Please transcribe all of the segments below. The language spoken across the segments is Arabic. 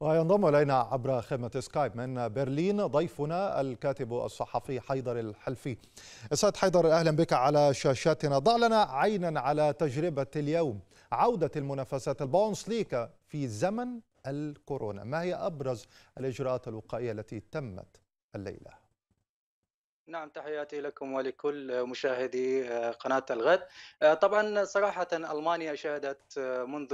وينضم الينا عبر خدمه سكايب من برلين ضيفنا الكاتب الصحفي حيدر الحلفي. استاذ حيدر اهلا بك على شاشاتنا، ضع لنا عينا على تجربه اليوم عوده المنافسات البونس ليكا في زمن الكورونا، ما هي ابرز الاجراءات الوقائيه التي تمت الليله؟ نعم تحياتي لكم ولكل مشاهدي آه، قناة الغد آه، طبعا صراحة ألمانيا شهدت آه، منذ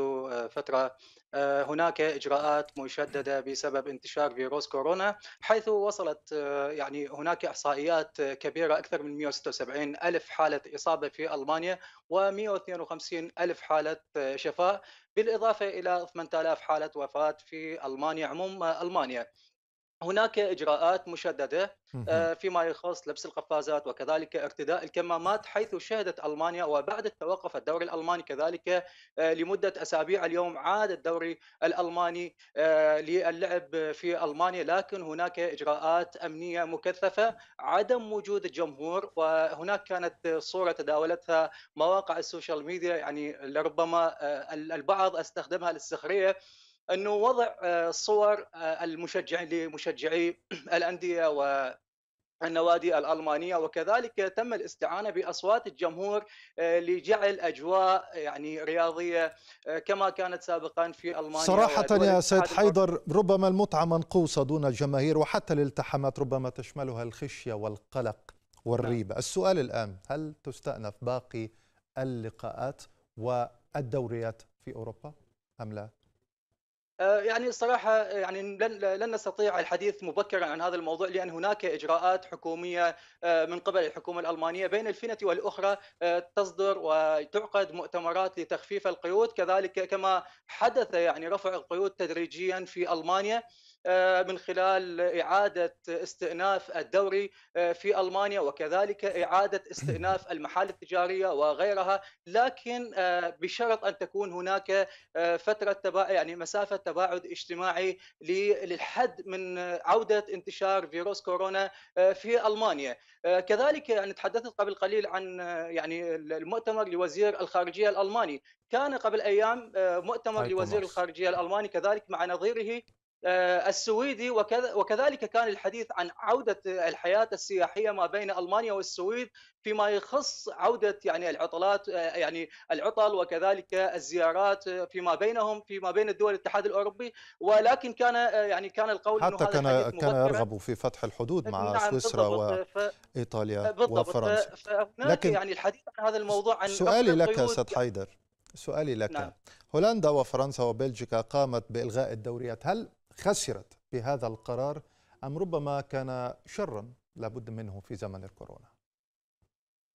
فترة هناك إجراءات مشددة بسبب انتشار فيروس كورونا حيث وصلت يعني هناك إحصائيات كبيرة أكثر من 176 ألف حالة إصابة في ألمانيا و152 ألف حالة شفاء بالإضافة إلى 8000 حالة وفاة في ألمانيا عموم ألمانيا هناك اجراءات مشدده آه، فيما يخص لبس القفازات وكذلك ارتداء الكمامات حيث شهدت المانيا وبعد التوقف الدوري الالماني كذلك آه، لمده اسابيع اليوم عاد الدوري الالماني آه، للعب في المانيا لكن هناك اجراءات امنيه مكثفه عدم وجود الجمهور وهناك كانت صوره تداولتها مواقع السوشيال ميديا يعني لربما البعض استخدمها للسخريه انه وضع آه، صور آه، المشجعين لمشجعي الانديه و النوادي الألمانية وكذلك تم الاستعانة بأصوات الجمهور آه، لجعل أجواء يعني رياضية كما كانت سابقا في ألمانيا صراحة يا سيد حيدر ربما المتعة منقوصة دون الجماهير وحتى الالتحامات ربما تشملها الخشية والقلق والريبة نعم. السؤال الآن هل تستأنف باقي اللقاءات والدوريات في أوروبا أم لا؟ آه، يعني الصراحة آه، يعني لن لن نستطيع الحديث مبكرا عن هذا الموضوع لأن هناك إجراءات حكومية آه، من قبل الحكومة الألمانية بين الفينة والأخرى تصدر وتعقد مؤتمرات لتخفيف القيود كذلك كما حدث يعني رفع القيود تدريجيا في ألمانيا آه، من خلال إعادة استئناف الدوري آه، في ألمانيا وكذلك إعادة استئناف المحال التجارية وغيرها لكن آه، بشرط أن تكون هناك فترة تباعد يعني مسافة تباعد اجتماعي للحد من عودة انتشار فيروس كورونا في ألمانيا كذلك يعني تحدثت قبل قليل عن يعني المؤتمر لوزير الخارجية الألماني كان قبل أيام مؤتمر لوزير الخارجية الألماني كذلك مع نظيره آه، السويدي وكذلك كان الحديث عن عودة الحياة السياحية ما بين ألمانيا والسويد فيما يخص عودة يعني العطلات آه، يعني العطل وكذلك الزيارات آه، فيما بينهم فيما بين الدول الاتحاد الأوروبي ولكن كان يعني كان القول حتى كان هذا كان يرغب في فتح الحدود مع نعم سويسرا وإيطاليا وفرنسا لكن يعني الحديث عن هذا الموضوع عن سؤالي لك أستاذ حيدر سؤالي لك نعم. هولندا وفرنسا وبلجيكا قامت بإلغاء الدوريات هل خسرت بهذا القرار أم ربما كان شرا لابد منه في زمن الكورونا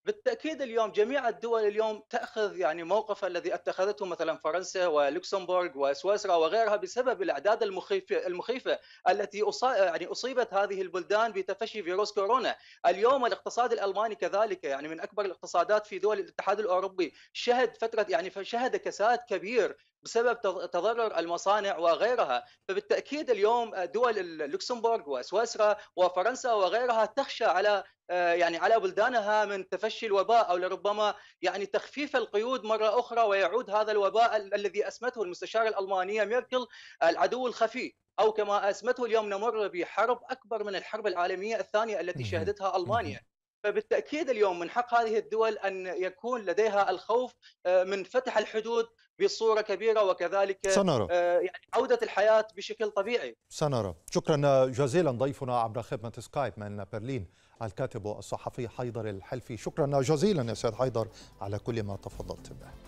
بالتاكيد اليوم جميع الدول اليوم تاخذ يعني موقف الذي اتخذته مثلا فرنسا ولوكسمبورغ وسويسرا وغيرها بسبب الاعداد المخيفه المخيفه التي يعني اصيبت هذه البلدان بتفشي فيروس كورونا، اليوم الاقتصاد الالماني كذلك يعني من اكبر الاقتصادات في دول الاتحاد الاوروبي شهد فتره يعني شهد كساد كبير بسبب تضرر المصانع وغيرها فبالتاكيد اليوم دول لوكسمبورغ وسويسرا وفرنسا وغيرها تخشى على آه، يعني على بلدانها من تفشي الوباء او لربما يعني تخفيف القيود مره اخرى ويعود هذا الوباء الذي اسمته المستشاره الالمانيه ميركل العدو الخفي او كما اسمته اليوم نمر بحرب اكبر من الحرب العالميه الثانيه التي شهدتها المانيا فبالتاكيد اليوم من حق هذه الدول ان يكون لديها الخوف آه، من فتح الحدود بصوره كبيره وكذلك سنرى. آه، يعني عوده الحياه بشكل طبيعي. سنرى، شكرا آه، جزيلا ضيفنا عبر خدمه سكايب من برلين الكاتب والصحفي حيدر الحلفي، شكرا جزيلا يا سيد حيدر على كل ما تفضلت به.